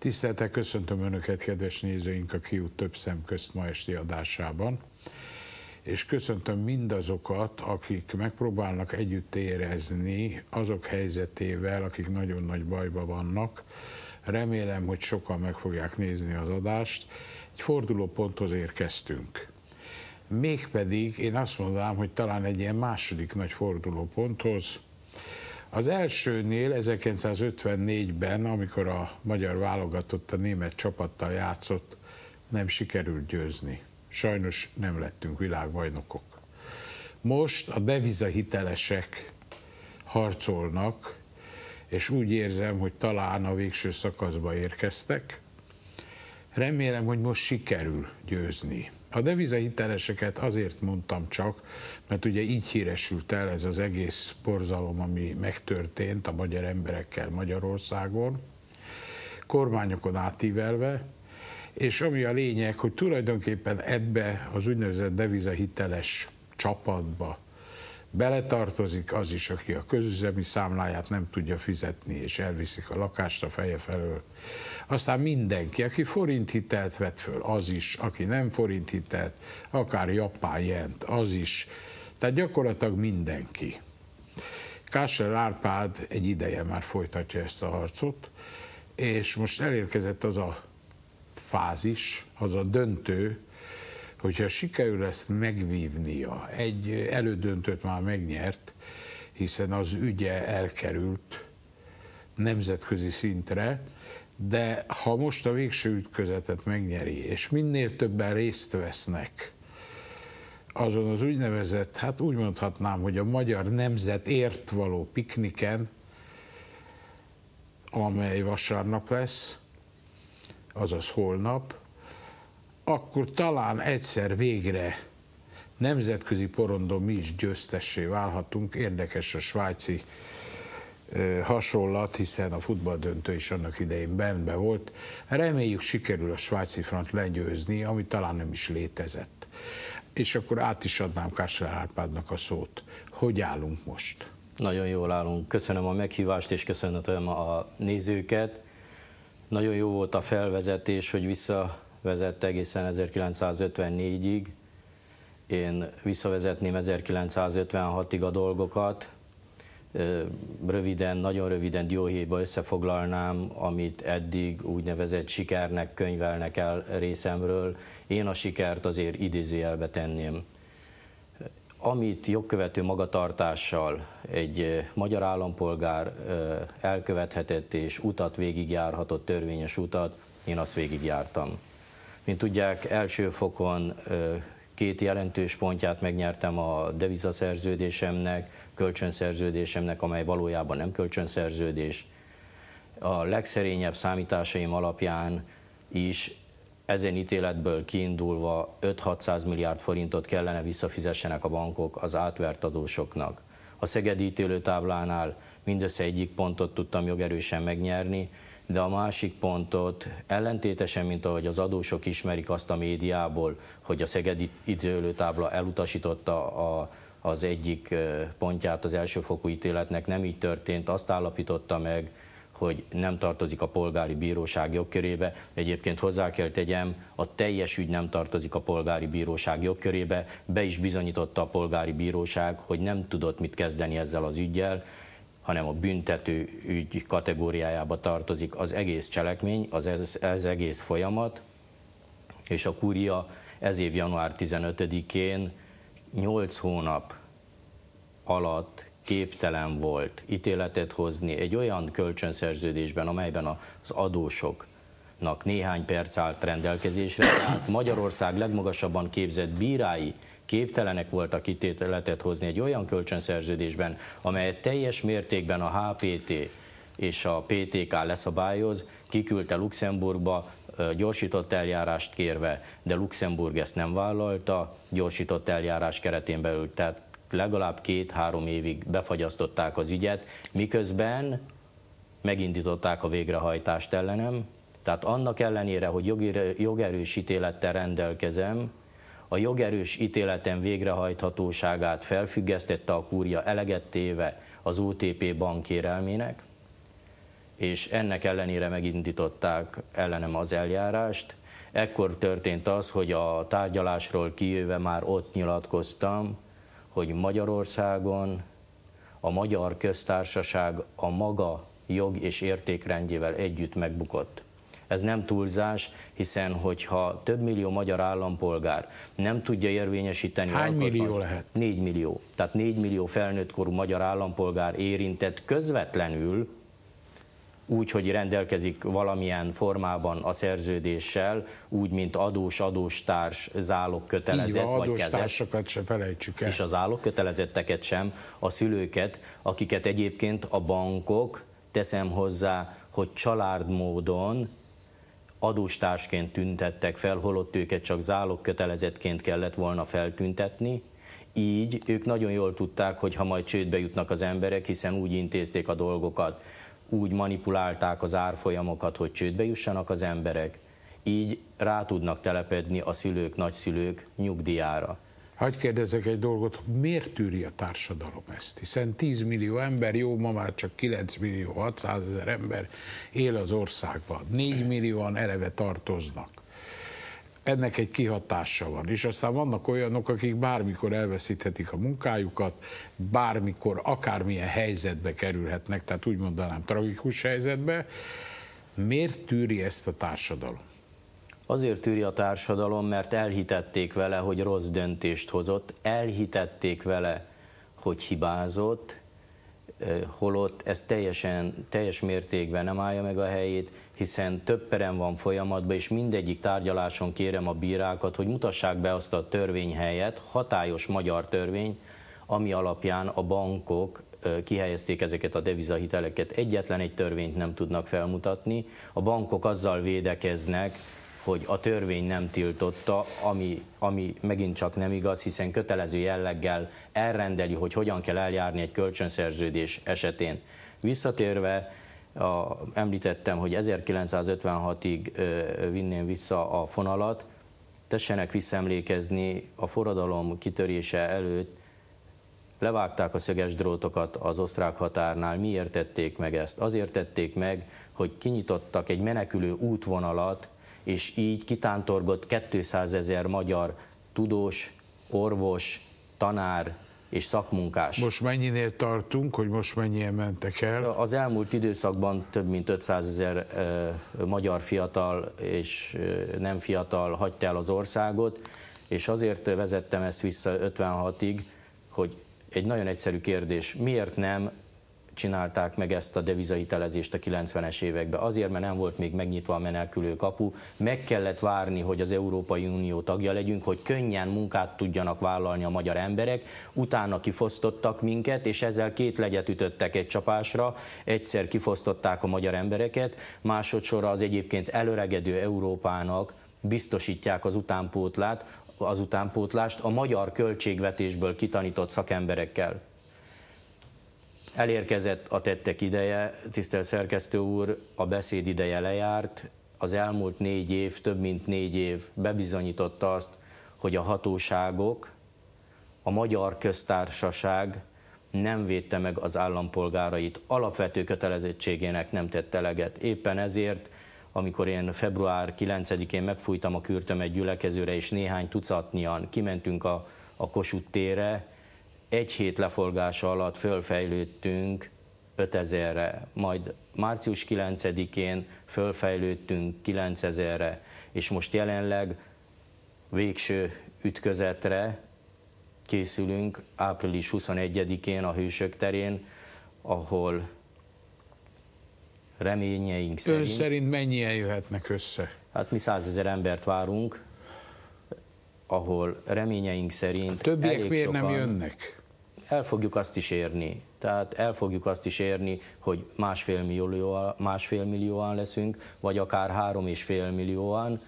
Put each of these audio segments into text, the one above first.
Tiszteltel köszöntöm Önöket, kedves nézőink, a Kiút több szem közt ma esti adásában, és köszöntöm mindazokat, akik megpróbálnak együtt érezni azok helyzetével, akik nagyon nagy bajba vannak. Remélem, hogy sokan meg fogják nézni az adást. Egy ponthoz érkeztünk. Mégpedig én azt mondanám, hogy talán egy ilyen második nagy forduló ponthoz, az elsőnél 1954-ben, amikor a magyar válogatott a német csapattal játszott, nem sikerült győzni. Sajnos nem lettünk világbajnokok. Most a hitelesek harcolnak, és úgy érzem, hogy talán a végső szakaszba érkeztek. Remélem, hogy most sikerül győzni. A devizahiteleseket azért mondtam csak, mert ugye így híresült el ez az egész borzalom, ami megtörtént a magyar emberekkel Magyarországon, kormányokon átívelve, és ami a lényeg, hogy tulajdonképpen ebbe az úgynevezett devizahiteles csapatba beletartozik az is, aki a közüzemi számláját nem tudja fizetni, és elviszik a lakást a feje felől. Aztán mindenki, aki forint hitelt vett föl, az is, aki nem forint hitelt, akár japán jent, az is. Tehát gyakorlatilag mindenki. Kásler Árpád egy ideje már folytatja ezt a harcot, és most elérkezett az a fázis, az a döntő, hogyha sikerül ezt megvívnia, egy elődöntőt már megnyert, hiszen az ügye elkerült nemzetközi szintre, de ha most a végső ütközetet megnyeri, és minél többen részt vesznek azon az úgynevezett, hát úgy mondhatnám, hogy a magyar nemzet ért való pikniken, amely vasárnap lesz, azaz holnap, akkor talán egyszer végre nemzetközi porondon mi is győztessé válhatunk. Érdekes a svájci hasonlat, hiszen a futballdöntő is annak idején benne volt. Reméljük sikerül a svájci front legyőzni, ami talán nem is létezett. És akkor át is adnám Kásler Árpádnak a szót. Hogy állunk most? Nagyon jól állunk. Köszönöm a meghívást, és köszönöm a nézőket. Nagyon jó volt a felvezetés, hogy vissza vezette egészen 1954-ig. Én visszavezetném 1956-ig a dolgokat. Röviden, nagyon röviden dióhéjba összefoglalnám, amit eddig úgynevezett sikernek könyvelnek el részemről. Én a sikert azért idézőjelbe tenném amit jogkövető magatartással egy magyar állampolgár elkövethetett és utat végigjárhatott, törvényes utat, én azt végigjártam. Mint tudják, első fokon két jelentős pontját megnyertem a devizaszerződésemnek, kölcsönszerződésemnek, amely valójában nem kölcsönszerződés. A legszerényebb számításaim alapján is ezen ítéletből kiindulva 5-600 milliárd forintot kellene visszafizessenek a bankok az átvert adósoknak. A Szegedi ítélőtáblánál mindössze egyik pontot tudtam jogerősen megnyerni, de a másik pontot ellentétesen, mint ahogy az adósok ismerik azt a médiából, hogy a Szegedi időlőtábla elutasította a, az egyik pontját az elsőfokú ítéletnek, nem így történt, azt állapította meg, hogy nem tartozik a polgári bíróság jogkörébe. Egyébként hozzá kell tegyem, a teljes ügy nem tartozik a polgári bíróság jogkörébe. Be is bizonyította a polgári bíróság, hogy nem tudott mit kezdeni ezzel az ügyjel hanem a büntető ügy kategóriájába tartozik az egész cselekmény, az ez, ez egész folyamat, és a kúria ez év január 15-én 8 hónap alatt képtelen volt ítéletet hozni egy olyan kölcsönszerződésben, amelyben az adósok nak néhány perc állt rendelkezésre, tehát Magyarország legmagasabban képzett bírái képtelenek voltak kitételetet hozni egy olyan kölcsönszerződésben, amelyet teljes mértékben a HPT és a PTK leszabályoz, kiküldte Luxemburgba gyorsított eljárást kérve, de Luxemburg ezt nem vállalta, gyorsított eljárás keretén belül, tehát legalább két-három évig befagyasztották az ügyet, miközben megindították a végrehajtást ellenem, tehát annak ellenére, hogy jogi, jogerős ítélettel rendelkezem, a jogerős ítéletem végrehajthatóságát felfüggesztette a kúria elegettéve az OTP bank kérelmének, és ennek ellenére megindították ellenem az eljárást. Ekkor történt az, hogy a tárgyalásról kijöve már ott nyilatkoztam, hogy Magyarországon a Magyar Köztársaság a maga jog és értékrendjével együtt megbukott. Ez nem túlzás, hiszen hogyha több millió magyar állampolgár nem tudja érvényesíteni... Hány millió lehet? Négy millió. Tehát négy millió felnőttkorú magyar állampolgár érintett közvetlenül úgy, hogy rendelkezik valamilyen formában a szerződéssel, úgy, mint adós, adóstárs, zálogkötelezett van, vagy kezett. se felejtsük el. És az kötelezetteket sem, a szülőket, akiket egyébként a bankok, teszem hozzá, hogy családmódon adóstársként tüntettek fel, holott őket csak zálogkötelezetként kellett volna feltüntetni, így ők nagyon jól tudták, hogy ha majd csődbe jutnak az emberek, hiszen úgy intézték a dolgokat, úgy manipulálták az árfolyamokat, hogy csődbe jussanak az emberek, így rá tudnak telepedni a szülők, nagyszülők nyugdíjára. Hagy kérdezek egy dolgot, miért tűri a társadalom ezt? Hiszen 10 millió ember, jó, ma már csak 9 millió 600 ezer ember él az országban. 4 millióan eleve tartoznak. Ennek egy kihatása van. És aztán vannak olyanok, akik bármikor elveszíthetik a munkájukat, bármikor akármilyen helyzetbe kerülhetnek, tehát úgy mondanám tragikus helyzetbe. Miért tűri ezt a társadalom? Azért tűri a társadalom, mert elhitették vele, hogy rossz döntést hozott, elhitették vele, hogy hibázott, holott ez teljesen, teljes mértékben nem állja meg a helyét, hiszen több perem van folyamatban, és mindegyik tárgyaláson kérem a bírákat, hogy mutassák be azt a törvényhelyet, hatályos magyar törvény, ami alapján a bankok kihelyezték ezeket a devizahiteleket. Egyetlen egy törvényt nem tudnak felmutatni. A bankok azzal védekeznek, hogy a törvény nem tiltotta, ami, ami megint csak nem igaz, hiszen kötelező jelleggel elrendeli, hogy hogyan kell eljárni egy kölcsönszerződés esetén. Visszatérve, a, említettem, hogy 1956-ig vinném vissza a fonalat, tessenek visszaemlékezni, a forradalom kitörése előtt levágták a szöges drótokat az osztrák határnál. Miért tették meg ezt? Azért tették meg, hogy kinyitottak egy menekülő útvonalat és így kitántorgott 200 ezer magyar tudós, orvos, tanár és szakmunkás. Most mennyinél tartunk, hogy most mennyien mentek el? Az elmúlt időszakban több mint 500 ezer magyar fiatal és nem fiatal hagyta el az országot, és azért vezettem ezt vissza 56-ig, hogy egy nagyon egyszerű kérdés, miért nem csinálták meg ezt a devizahitelezést a 90-es években. Azért, mert nem volt még megnyitva a menekülő kapu, meg kellett várni, hogy az Európai Unió tagja legyünk, hogy könnyen munkát tudjanak vállalni a magyar emberek, utána kifosztottak minket, és ezzel két legyet ütöttek egy csapásra, egyszer kifosztották a magyar embereket, másodszor az egyébként előregedő Európának biztosítják az utánpótlát, az utánpótlást a magyar költségvetésből kitanított szakemberekkel. Elérkezett a tettek ideje, tisztelt szerkesztő úr, a beszéd ideje lejárt, az elmúlt négy év, több mint négy év bebizonyította azt, hogy a hatóságok, a magyar köztársaság nem védte meg az állampolgárait, alapvető kötelezettségének nem tett eleget. Éppen ezért, amikor én február 9-én megfújtam a kürtöm egy gyülekezőre, és néhány tucatnyian kimentünk a, a Kossuth térre, egy hét leforgása alatt fölfejlődtünk 5000-re, majd március 9-én fölfejlődtünk 9000-re, és most jelenleg végső ütközetre készülünk április 21-én a Hősök terén, ahol reményeink szerint... Ön szerint mennyien jöhetnek össze? Hát mi százezer embert várunk, ahol reményeink szerint a többiek elég miért sokan, nem jönnek? el fogjuk azt is érni. Tehát el fogjuk azt is érni, hogy másfél, millió, másfél millióan leszünk, vagy akár három és fél millióan.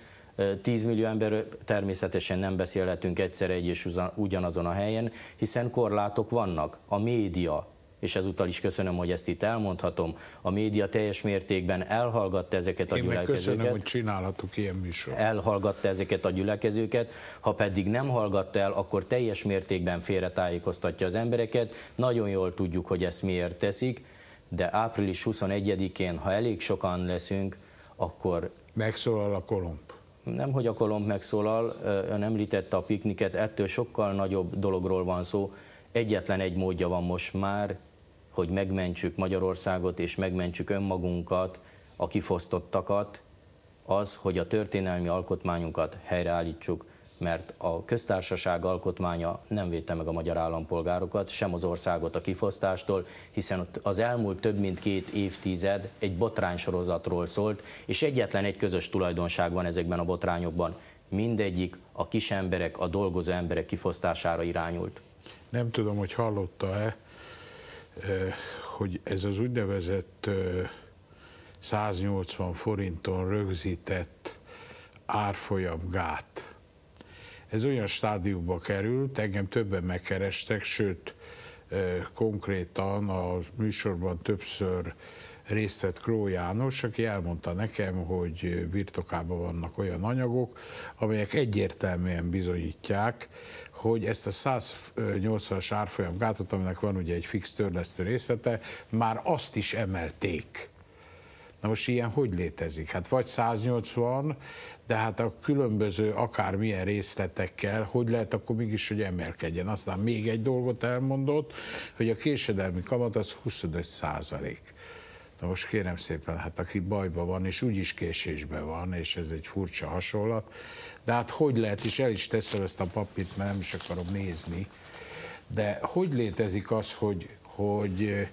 tíz millió ember természetesen nem beszélhetünk egyszer egy és ugyanazon a helyen, hiszen korlátok vannak. A média, és ezúttal is köszönöm, hogy ezt itt elmondhatom. A média teljes mértékben elhallgatta ezeket a Én gyülekezőket. Köszönöm, hogy csinálhatok ilyen műsor. Elhallgatta ezeket a gyülekezőket, ha pedig nem hallgatta el, akkor teljes mértékben félretájékoztatja az embereket. Nagyon jól tudjuk, hogy ezt miért teszik, de április 21-én, ha elég sokan leszünk, akkor... Megszólal a kolomb. Nem, hogy a kolomb megszólal, ön említette a pikniket, ettől sokkal nagyobb dologról van szó. Egyetlen egy módja van most már, hogy megmentsük Magyarországot és megmentsük önmagunkat, a kifosztottakat, az, hogy a történelmi alkotmányunkat helyreállítsuk, mert a köztársaság alkotmánya nem védte meg a magyar állampolgárokat, sem az országot a kifosztástól, hiszen az elmúlt több mint két évtized egy botránysorozatról szólt, és egyetlen egy közös tulajdonság van ezekben a botrányokban. Mindegyik a kis emberek, a dolgozó emberek kifosztására irányult. Nem tudom, hogy hallotta-e, hogy ez az úgynevezett 180 forinton rögzített árfolyamgát, ez olyan stádiumba került, engem többen megkerestek, sőt, konkrétan a műsorban többször részt vett Kró János, aki elmondta nekem, hogy birtokában vannak olyan anyagok, amelyek egyértelműen bizonyítják, hogy ezt a 180-as árfolyam gátot, aminek van ugye egy fix törlesztő részlete, már azt is emelték. Na most ilyen hogy létezik? Hát vagy 180, de hát a különböző akármilyen részletekkel, hogy lehet akkor mégis, hogy emelkedjen. Aztán még egy dolgot elmondott, hogy a késedelmi kamat az 25 százalék. Na most kérem szépen, hát aki bajban van, és úgyis késésben van, és ez egy furcsa hasonlat, de hát hogy lehet, és el is teszem ezt a papírt, mert nem is akarom nézni, de hogy létezik az, hogy, hogy,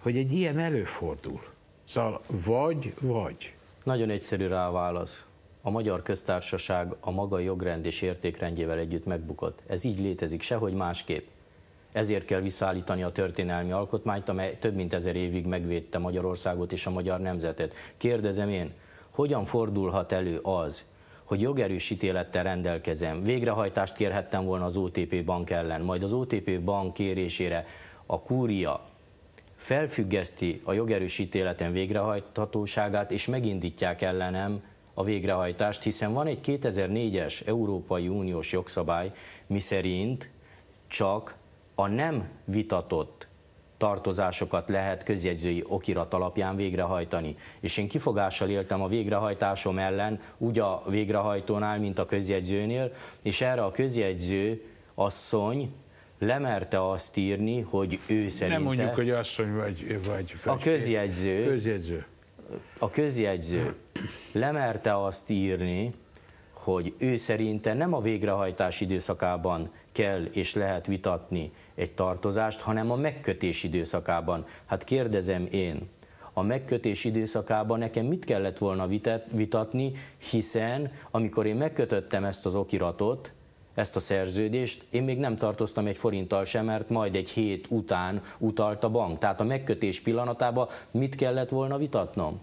hogy egy ilyen előfordul? Szóval vagy, vagy. Nagyon egyszerű rá a válasz. A magyar köztársaság a maga jogrend és értékrendjével együtt megbukott. Ez így létezik, sehogy másképp. Ezért kell visszaállítani a történelmi alkotmányt, amely több mint ezer évig megvédte Magyarországot és a magyar nemzetet. Kérdezem én, hogyan fordulhat elő az, hogy jogerős ítélettel rendelkezem, végrehajtást kérhettem volna az OTP bank ellen, majd az OTP bank kérésére a kúria felfüggeszti a jogerős ítéleten végrehajthatóságát, és megindítják ellenem a végrehajtást, hiszen van egy 2004-es Európai Uniós jogszabály, miszerint csak a nem vitatott tartozásokat lehet közjegyzői okirat alapján végrehajtani. És én kifogással éltem a végrehajtásom ellen, úgy a végrehajtónál, mint a közjegyzőnél, és erre a közjegyző asszony lemerte azt írni, hogy ő szerinte... Nem mondjuk, hogy asszony vagy... vagy, vagy a közjegyző, közjegyző. A közjegyző lemerte azt írni, hogy ő szerinte nem a végrehajtás időszakában kell és lehet vitatni egy tartozást, hanem a megkötés időszakában. Hát kérdezem én, a megkötés időszakában nekem mit kellett volna vitatni, hiszen amikor én megkötöttem ezt az okiratot, ezt a szerződést, én még nem tartoztam egy forinttal sem, mert majd egy hét után utalt a bank. Tehát a megkötés pillanatában mit kellett volna vitatnom?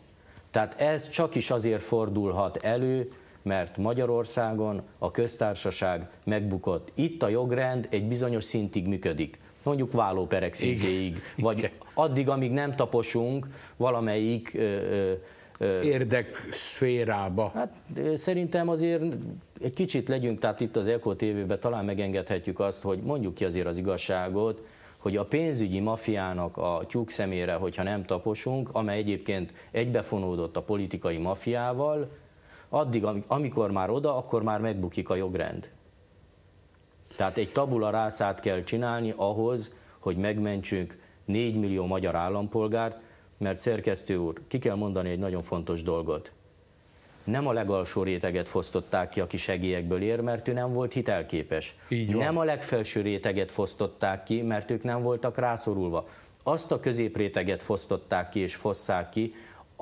Tehát ez csak is azért fordulhat elő, mert Magyarországon a köztársaság megbukott. Itt a jogrend egy bizonyos szintig működik mondjuk vállóperek szintjéig, vagy addig, amíg nem taposunk valamelyik... Ö, ö, Érdekszférába. Hát szerintem azért egy kicsit legyünk, tehát itt az Eko tv talán megengedhetjük azt, hogy mondjuk ki azért az igazságot, hogy a pénzügyi mafiának a tyúk szemére, hogyha nem taposunk, amely egyébként egybefonódott a politikai mafiával, addig, amikor már oda, akkor már megbukik a jogrend. Tehát egy tabula rászát kell csinálni ahhoz, hogy megmentsünk 4 millió magyar állampolgárt, mert szerkesztő úr, ki kell mondani egy nagyon fontos dolgot. Nem a legalsó réteget fosztották ki, aki segélyekből ér, mert ő nem volt hitelképes. Így Nem a legfelső réteget fosztották ki, mert ők nem voltak rászorulva. Azt a középréteget fosztották ki és fosszák ki,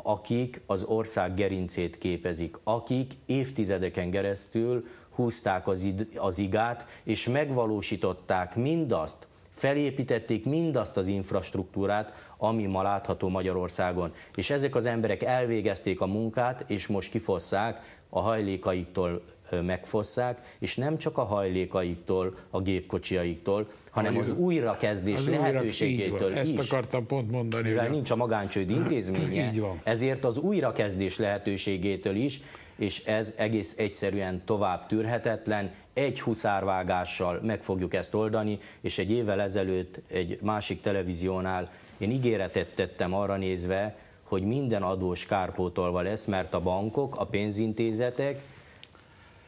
akik az ország gerincét képezik, akik évtizedeken keresztül húzták az, id, az igát, és megvalósították mindazt, felépítették mindazt az infrastruktúrát, ami ma látható Magyarországon. És ezek az emberek elvégezték a munkát, és most kifosszák a hajlékaiktól megfosszák, és nem csak a hajlékaiktól, a gépkocsiaiktól, hanem az újrakezdés az lehetőségétől újra, van. is. Ezt akartam pont mondani. Mivel ugye? nincs a magáncsőd intézménye, ezért az újrakezdés lehetőségétől is, és ez egész egyszerűen tovább tűrhetetlen, egy huszárvágással meg fogjuk ezt oldani, és egy évvel ezelőtt egy másik televíziónál én ígéretet tettem arra nézve, hogy minden adós kárpótolva lesz, mert a bankok, a pénzintézetek,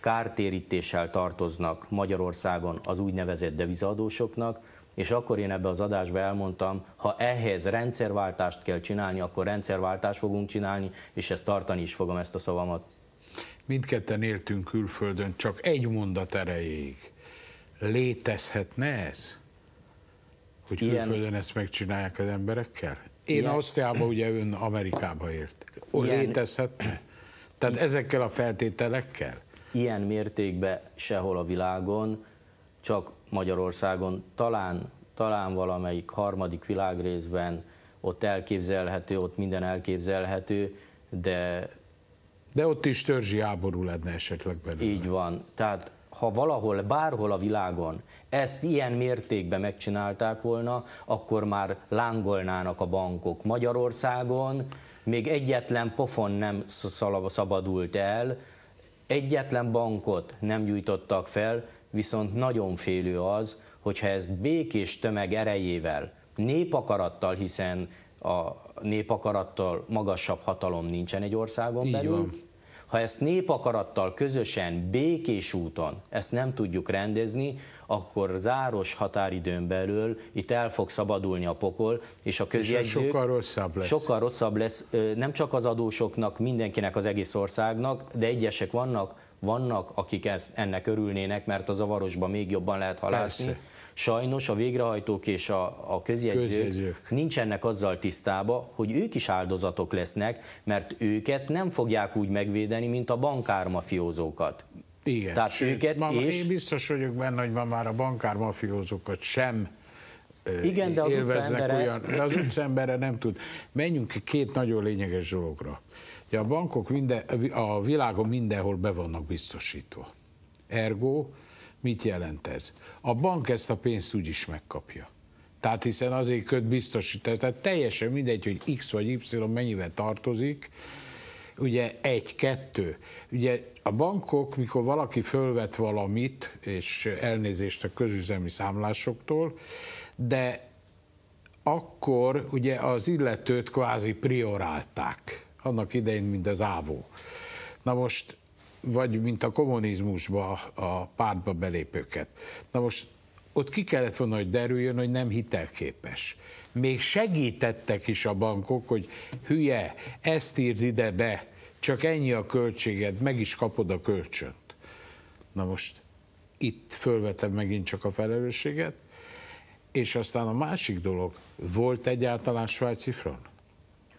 kártérítéssel tartoznak Magyarországon az úgynevezett devizadósoknak, és akkor én ebbe az adásba elmondtam, ha ehhez rendszerváltást kell csinálni, akkor rendszerváltást fogunk csinálni, és ezt tartani is fogom ezt a szavamat. Mindketten éltünk külföldön, csak egy mondat erejéig. Létezhetne ez? Hogy Ilyen... külföldön ezt megcsinálják az emberekkel? Én Ilyen... Ausztriába, ugye ön Amerikába ért. Ilyen... Létezhetne? Tehát Ilyen... ezekkel a feltételekkel? ilyen mértékben sehol a világon, csak Magyarországon, talán, talán valamelyik harmadik világrészben ott elképzelhető, ott minden elképzelhető, de... De ott is törzsi háború lenne esetleg belőle. Így van. Tehát ha valahol, bárhol a világon ezt ilyen mértékben megcsinálták volna, akkor már lángolnának a bankok. Magyarországon még egyetlen pofon nem szabadult el, Egyetlen bankot nem gyújtottak fel, viszont nagyon félő az, hogyha ez békés tömeg erejével, népakarattal, hiszen a népakarattal magasabb hatalom nincsen egy országon Így belül, van ha ezt népakarattal közösen, békés úton ezt nem tudjuk rendezni, akkor záros határidőn belül itt el fog szabadulni a pokol, és a közjegyzők... És sokkal rosszabb lesz. Sokkal rosszabb lesz, nem csak az adósoknak, mindenkinek, az egész országnak, de egyesek vannak, vannak, akik ennek örülnének, mert a zavarosban még jobban lehet halászni. Persze. Sajnos a végrehajtók és a, a közjegyzők, közjegyzők nincsenek azzal tisztába, hogy ők is áldozatok lesznek, mert őket nem fogják úgy megvédeni, mint a bankármafiózókat. Igen, Tehát sőt, őket ma, és... Én biztos vagyok benne, hogy ma már a bankármafiózókat sem igen, de az utcembere... olyan, de az utcembere nem tud. Menjünk két nagyon lényeges dologra. Ugye a bankok minden, a világon mindenhol be vannak biztosítva. Ergo Mit jelent ez? A bank ezt a pénzt úgyis megkapja. Tehát hiszen azért köt biztosítani, tehát teljesen mindegy, hogy X vagy Y mennyivel tartozik, ugye egy-kettő. Ugye a bankok, mikor valaki fölvet valamit, és elnézést a közüzemi számlásoktól, de akkor ugye az illetőt kvázi priorálták, annak idején, mint az ávó. Na most vagy mint a kommunizmusba a pártba belépőket. Na most ott ki kellett volna, hogy derüljön, hogy nem hitelképes. Még segítettek is a bankok, hogy hülye, ezt írd ide be, csak ennyi a költséged, meg is kapod a kölcsönt. Na most itt fölvetem megint csak a felelősséget, és aztán a másik dolog, volt egyáltalán svájci front?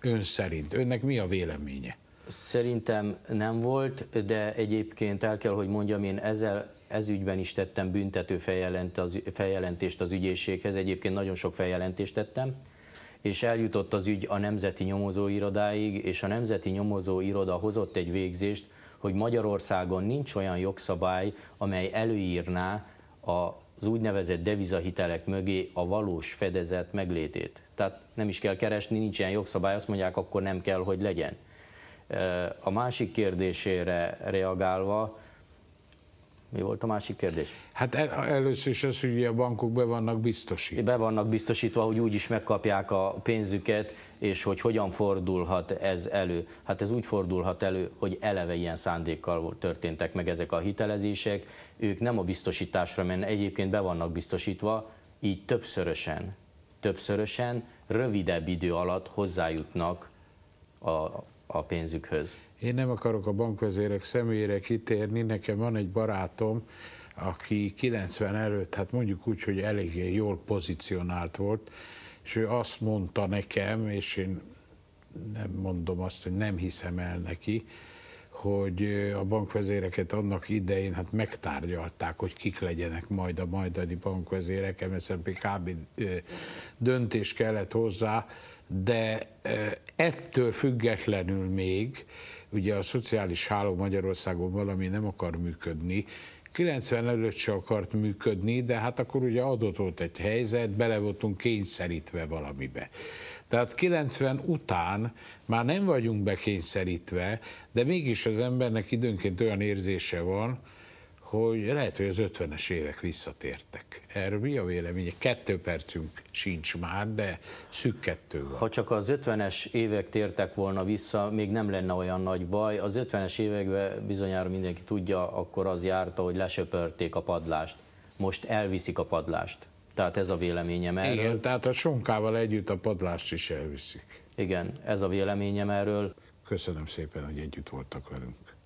Ön szerint, önnek mi a véleménye? Szerintem nem volt, de egyébként el kell, hogy mondjam, én ezzel ez ügyben is tettem büntető feljelent, az, feljelentést az ügyészséghez, egyébként nagyon sok feljelentést tettem, és eljutott az ügy a Nemzeti Nyomozóirodáig, és a Nemzeti Nyomozóiroda hozott egy végzést, hogy Magyarországon nincs olyan jogszabály, amely előírná az úgynevezett devizahitelek mögé a valós fedezet meglétét. Tehát nem is kell keresni, nincs ilyen jogszabály, azt mondják, akkor nem kell, hogy legyen. Eh, a másik kérdésére reagálva, mi volt a másik kérdés? Hát el, először is az, hogy a bankok be vannak biztosítva. Be vannak biztosítva, hogy úgy is megkapják a pénzüket, és hogy hogyan fordulhat ez elő. Hát ez úgy fordulhat elő, hogy eleve ilyen szándékkal történtek meg ezek a hitelezések. Ők nem a biztosításra mennek, egyébként be vannak biztosítva, így többszörösen, többszörösen, rövidebb idő alatt hozzájutnak a a pénzükhöz? Én nem akarok a bankvezérek személyére kitérni, nekem van egy barátom, aki 90 előtt, hát mondjuk úgy, hogy eléggé jól pozícionált volt, és ő azt mondta nekem, és én nem mondom azt, hogy nem hiszem el neki, hogy a bankvezéreket annak idején hát megtárgyalták, hogy kik legyenek majd a majdani bankvezérek, MSZNP kb. döntés kellett hozzá, de ettől függetlenül még, ugye a szociális háló Magyarországon valami nem akar működni, 90 előtt se akart működni, de hát akkor ugye adott volt egy helyzet, bele voltunk kényszerítve valamibe. Tehát 90 után már nem vagyunk bekényszerítve, de mégis az embernek időnként olyan érzése van, hogy lehet, hogy az 50-es évek visszatértek. Erről mi a véleménye? Kettő percünk sincs már, de szűk kettő van. Ha csak az 50-es évek tértek volna vissza, még nem lenne olyan nagy baj. Az 50-es években bizonyára mindenki tudja, akkor az járta, hogy lesöpörték a padlást. Most elviszik a padlást. Tehát ez a véleményem erről. Igen, tehát a sonkával együtt a padlást is elviszik. Igen, ez a véleményem erről. Köszönöm szépen, hogy együtt voltak velünk.